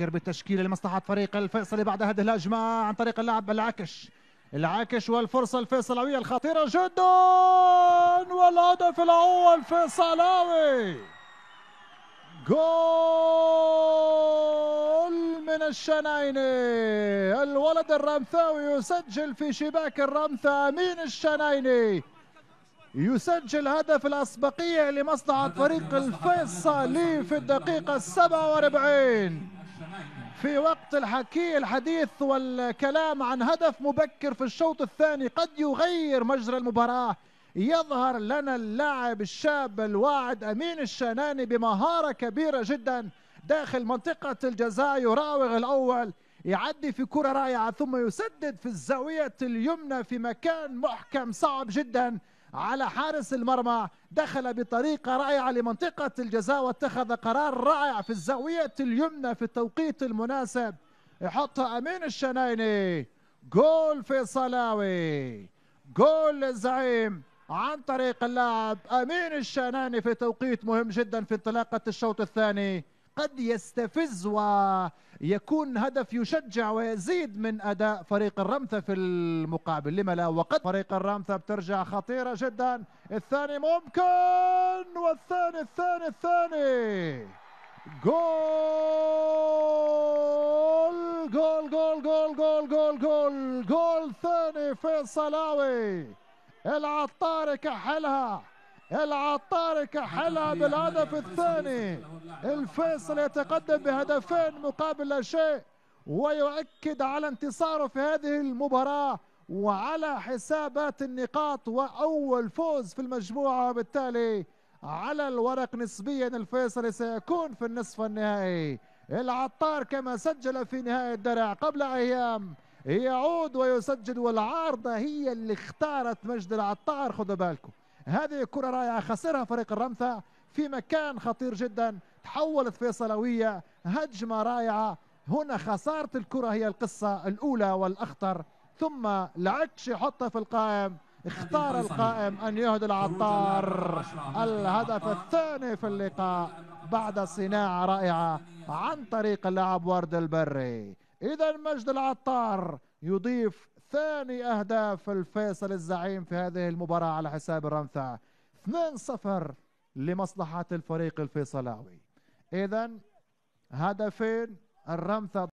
يفكر بالتشكيله لمصلحه فريق الفيصلي بعد هذه الهجمه عن طريق اللاعب العكش العاكش والفرصة الفيصلاوية الخطيرة جدا والهدف الأول فيصلاوي جول من الشنايني الولد الرمثاوي يسجل في شباك الرمثا أمين الشنايني يسجل هدف الأسبقية لمصلحة فريق الفيصلي في الدقيقة السبعة واربعين في وقت الحكي الحديث والكلام عن هدف مبكر في الشوط الثاني قد يغير مجرى المباراة يظهر لنا اللاعب الشاب الواعد أمين الشناني بمهارة كبيرة جدا داخل منطقة الجزاء يراوغ الأول يعدي في كرة رائعة ثم يسدد في الزاوية اليمنى في مكان محكم صعب جدا على حارس المرمى دخل بطريقة رائعة لمنطقة الجزاء واتخذ قرار رائع في الزاوية اليمنى في التوقيت المناسب يحطها أمين الشنايني جول في صلاوي جول للزعيم عن طريق اللاعب أمين الشناني في توقيت مهم جدا في انطلاقة الشوط الثاني قد يستفز ويكون هدف يشجع ويزيد من أداء فريق الرمثة في المقابل لما لا وقد فريق الرمثة بترجع خطيرة جدا الثاني ممكن والثاني الثاني الثاني جول جول جول جول جول جول جول جول ثاني فيصلاوي العطار كحلها العطار طارق حلا بالهدف الثاني الفيصل يتقدم بهدفين مقابل لا شيء ويؤكد على انتصاره في هذه المباراة وعلى حسابات النقاط وأول فوز في المجموعة وبالتالي على الورق نسبيا الفيصلي سيكون في النصف النهائي العطار كما سجل في نهائي الدرع قبل أيام يعود ويسجل والعارضة هي اللي اختارت مجد العطار خذوا بالكم هذه كرة رائعة خسرها فريق الرمثا في مكان خطير جدا تحولت فيصلوية هجمة رائعة هنا خسارة الكرة هي القصة الأولى والأخطر ثم العكش يحطها في القائم اختار القائم أن يهدي العطار الهدف الثاني في اللقاء بعد صناعة رائعة عن طريق اللاعب ورد البري إذا مجد العطار يضيف ثاني أهداف الفيصل الزعيم في هذه المباراة على حساب الرمثا 2-0 لمصلحة الفريق الفيصلاوي إذا هدفين الرمثة